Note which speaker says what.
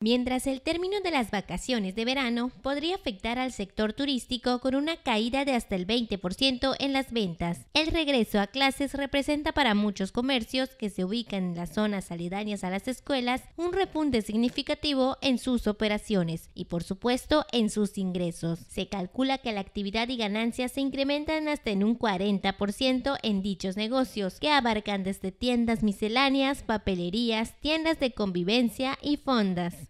Speaker 1: Mientras el término de las vacaciones de verano podría afectar al sector turístico con una caída de hasta el 20% en las ventas, el regreso a clases representa para muchos comercios que se ubican en las zonas aledañas a las escuelas un repunte significativo en sus operaciones y por supuesto en sus ingresos. Se calcula que la actividad y ganancias se incrementan hasta en un 40% en dichos negocios, que abarcan desde tiendas misceláneas, papelerías, tiendas de convivencia y fondas.